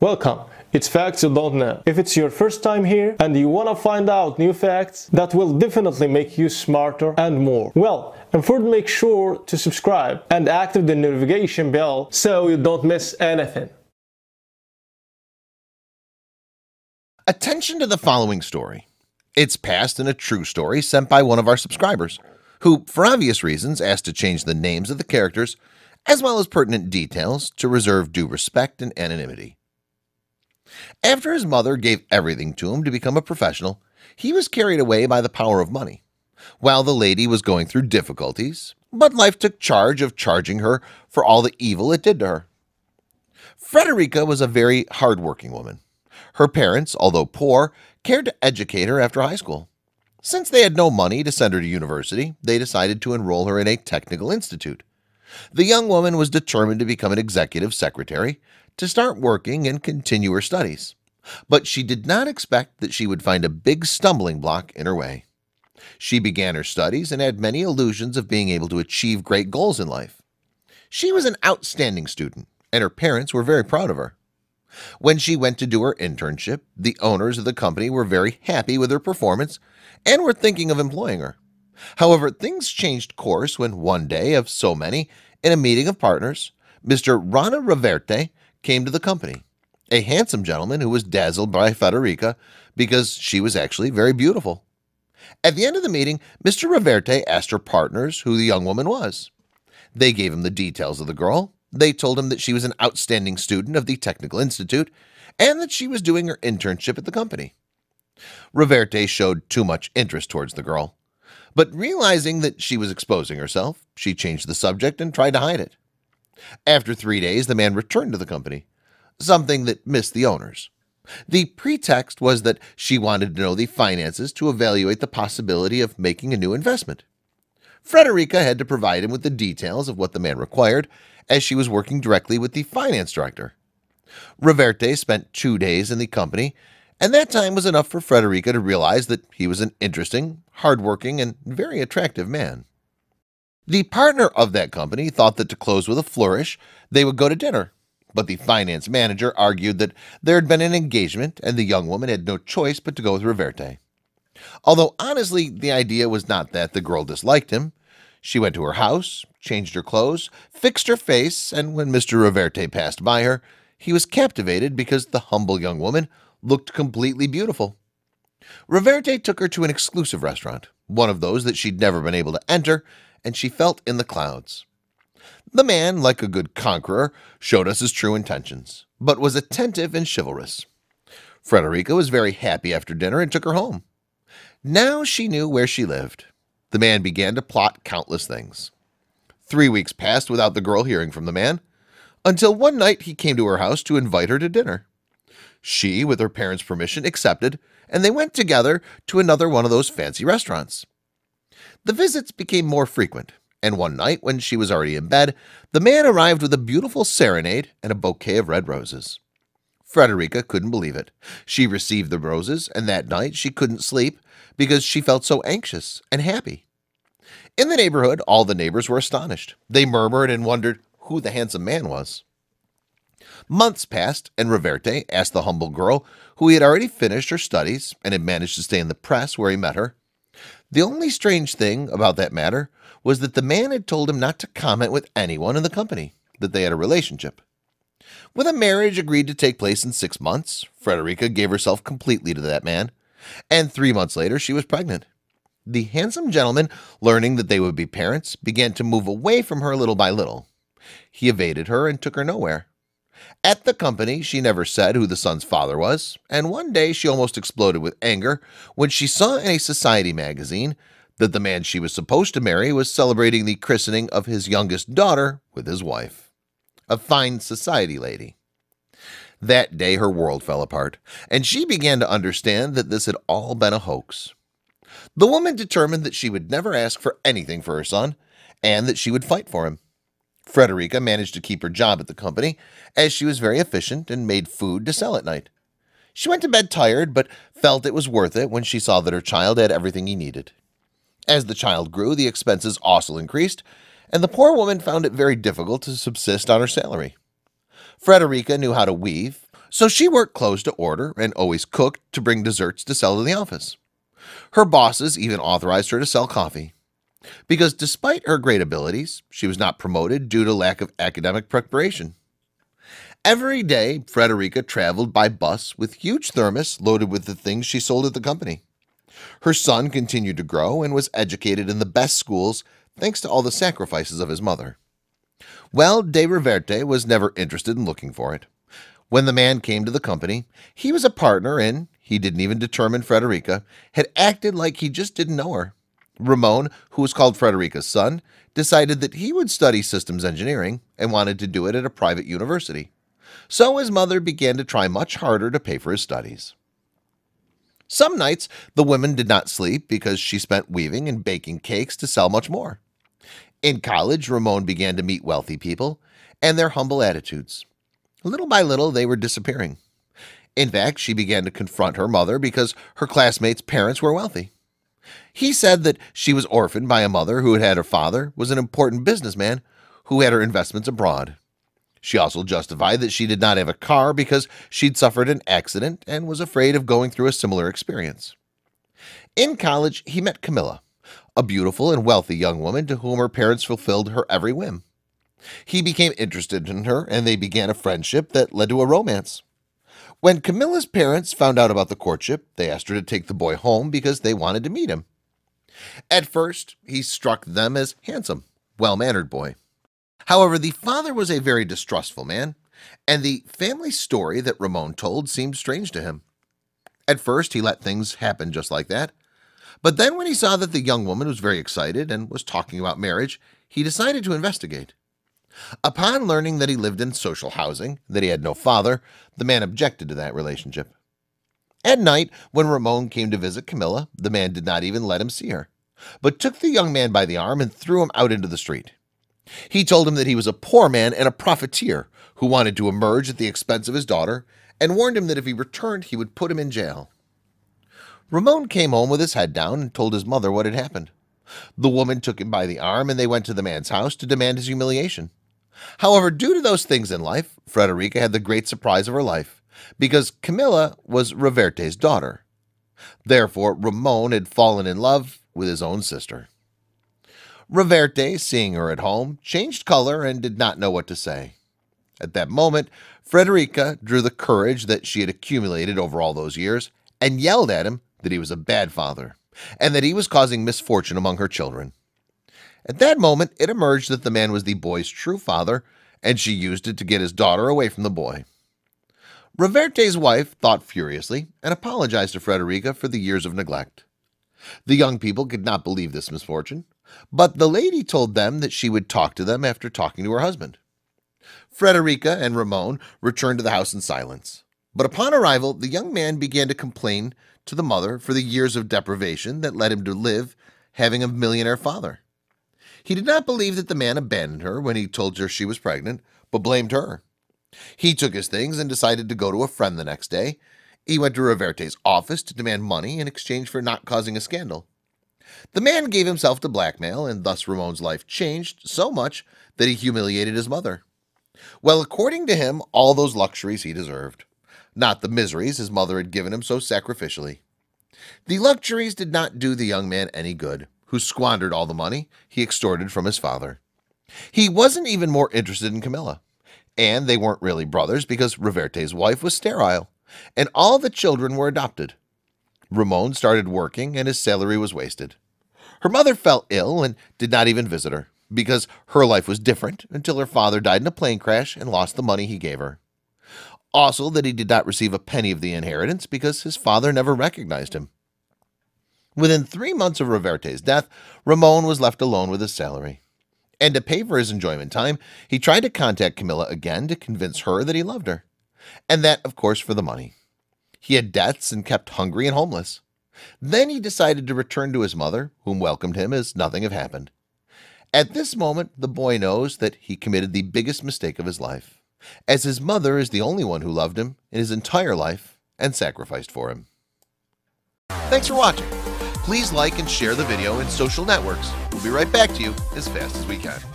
Welcome! It's facts you don't know. If it's your first time here and you wanna find out new facts that will definitely make you smarter and more. Well, and first make sure to subscribe and active the notification bell so you don't miss anything. Attention to the following story. It's past in a true story sent by one of our subscribers, who, for obvious reasons, asked to change the names of the characters as well as pertinent details to reserve due respect and anonymity. After his mother gave everything to him to become a professional, he was carried away by the power of money. While the lady was going through difficulties, but life took charge of charging her for all the evil it did to her. Frederica was a very hard-working woman. Her parents, although poor, cared to educate her after high school. Since they had no money to send her to university, they decided to enroll her in a technical institute. The young woman was determined to become an executive secretary, to start working and continue her studies. But she did not expect that she would find a big stumbling block in her way. She began her studies and had many illusions of being able to achieve great goals in life. She was an outstanding student, and her parents were very proud of her. When she went to do her internship, the owners of the company were very happy with her performance and were thinking of employing her. However, things changed course when one day of so many, in a meeting of partners, Mr. Rana Reverte came to the company, a handsome gentleman who was dazzled by Federica because she was actually very beautiful. At the end of the meeting, Mr. Reverte asked her partners who the young woman was. They gave him the details of the girl. They told him that she was an outstanding student of the Technical Institute and that she was doing her internship at the company. Reverte showed too much interest towards the girl. But realizing that she was exposing herself, she changed the subject and tried to hide it. After three days, the man returned to the company, something that missed the owners. The pretext was that she wanted to know the finances to evaluate the possibility of making a new investment. Frederica had to provide him with the details of what the man required, as she was working directly with the finance director. Reverte spent two days in the company and that time was enough for Frederica to realize that he was an interesting, hardworking, and very attractive man. The partner of that company thought that to close with a flourish, they would go to dinner, but the finance manager argued that there had been an engagement and the young woman had no choice but to go with Reverte. Although honestly, the idea was not that the girl disliked him. She went to her house, changed her clothes, fixed her face, and when Mr. Reverte passed by her, he was captivated because the humble young woman looked completely beautiful. Reverte took her to an exclusive restaurant, one of those that she'd never been able to enter, and she felt in the clouds. The man, like a good conqueror, showed us his true intentions, but was attentive and chivalrous. Frederica was very happy after dinner and took her home. Now she knew where she lived. The man began to plot countless things. Three weeks passed without the girl hearing from the man, until one night he came to her house to invite her to dinner. She, with her parents' permission, accepted, and they went together to another one of those fancy restaurants. The visits became more frequent, and one night, when she was already in bed, the man arrived with a beautiful serenade and a bouquet of red roses. Frederica couldn't believe it. She received the roses, and that night she couldn't sleep because she felt so anxious and happy. In the neighborhood, all the neighbors were astonished. They murmured and wondered who the handsome man was. Months passed, and Reverte asked the humble girl, who he had already finished her studies and had managed to stay in the press where he met her. The only strange thing about that matter was that the man had told him not to comment with anyone in the company that they had a relationship. With a marriage agreed to take place in six months, Frederica gave herself completely to that man, and three months later she was pregnant. The handsome gentleman, learning that they would be parents, began to move away from her little by little. He evaded her and took her nowhere. At the company, she never said who the son's father was, and one day she almost exploded with anger when she saw in a society magazine that the man she was supposed to marry was celebrating the christening of his youngest daughter with his wife, a fine society lady. That day her world fell apart, and she began to understand that this had all been a hoax. The woman determined that she would never ask for anything for her son, and that she would fight for him. Frederica managed to keep her job at the company, as she was very efficient and made food to sell at night. She went to bed tired, but felt it was worth it when she saw that her child had everything he needed. As the child grew, the expenses also increased, and the poor woman found it very difficult to subsist on her salary. Frederica knew how to weave, so she worked clothes to order and always cooked to bring desserts to sell to the office. Her bosses even authorized her to sell coffee because despite her great abilities, she was not promoted due to lack of academic preparation. Every day, Frederica traveled by bus with huge thermos loaded with the things she sold at the company. Her son continued to grow and was educated in the best schools thanks to all the sacrifices of his mother. Well, De Reverte was never interested in looking for it. When the man came to the company, he was a partner and, he didn't even determine Frederica, had acted like he just didn't know her. Ramon, who was called Frederica's son, decided that he would study systems engineering and wanted to do it at a private university. So his mother began to try much harder to pay for his studies. Some nights, the women did not sleep because she spent weaving and baking cakes to sell much more. In college, Ramon began to meet wealthy people and their humble attitudes. Little by little, they were disappearing. In fact, she began to confront her mother because her classmates' parents were wealthy. He said that she was orphaned by a mother who had had her father was an important businessman who had her investments abroad. She also justified that she did not have a car because she'd suffered an accident and was afraid of going through a similar experience. In college, he met Camilla, a beautiful and wealthy young woman to whom her parents fulfilled her every whim. He became interested in her, and they began a friendship that led to a romance. When Camilla's parents found out about the courtship, they asked her to take the boy home because they wanted to meet him. At first, he struck them as handsome, well-mannered boy. However, the father was a very distrustful man, and the family story that Ramon told seemed strange to him. At first, he let things happen just like that. But then when he saw that the young woman was very excited and was talking about marriage, he decided to investigate. Upon learning that he lived in social housing, that he had no father, the man objected to that relationship. At night, when Ramon came to visit Camilla, the man did not even let him see her, but took the young man by the arm and threw him out into the street. He told him that he was a poor man and a profiteer who wanted to emerge at the expense of his daughter and warned him that if he returned, he would put him in jail. Ramon came home with his head down and told his mother what had happened. The woman took him by the arm and they went to the man's house to demand his humiliation. However, due to those things in life, Frederica had the great surprise of her life, because Camilla was Reverte's daughter. Therefore, Ramon had fallen in love with his own sister. Reverte, seeing her at home, changed color and did not know what to say. At that moment, Frederica drew the courage that she had accumulated over all those years and yelled at him that he was a bad father and that he was causing misfortune among her children. At that moment, it emerged that the man was the boy's true father, and she used it to get his daughter away from the boy. Reverte's wife thought furiously and apologized to Frederica for the years of neglect. The young people could not believe this misfortune, but the lady told them that she would talk to them after talking to her husband. Frederica and Ramon returned to the house in silence. But upon arrival, the young man began to complain to the mother for the years of deprivation that led him to live having a millionaire father. He did not believe that the man abandoned her when he told her she was pregnant, but blamed her. He took his things and decided to go to a friend the next day. He went to Reverte's office to demand money in exchange for not causing a scandal. The man gave himself to blackmail, and thus Ramon's life changed so much that he humiliated his mother. Well, according to him, all those luxuries he deserved, not the miseries his mother had given him so sacrificially. The luxuries did not do the young man any good who squandered all the money he extorted from his father. He wasn't even more interested in Camilla, and they weren't really brothers because Reverte's wife was sterile, and all the children were adopted. Ramon started working, and his salary was wasted. Her mother fell ill and did not even visit her because her life was different until her father died in a plane crash and lost the money he gave her. Also that he did not receive a penny of the inheritance because his father never recognized him. Within three months of Reverte's death, Ramon was left alone with his salary. And to pay for his enjoyment time, he tried to contact Camilla again to convince her that he loved her. And that, of course, for the money. He had debts and kept hungry and homeless. Then he decided to return to his mother, whom welcomed him as nothing had happened. At this moment, the boy knows that he committed the biggest mistake of his life, as his mother is the only one who loved him in his entire life and sacrificed for him. Thanks for watching. Please like and share the video in social networks. We'll be right back to you as fast as we can.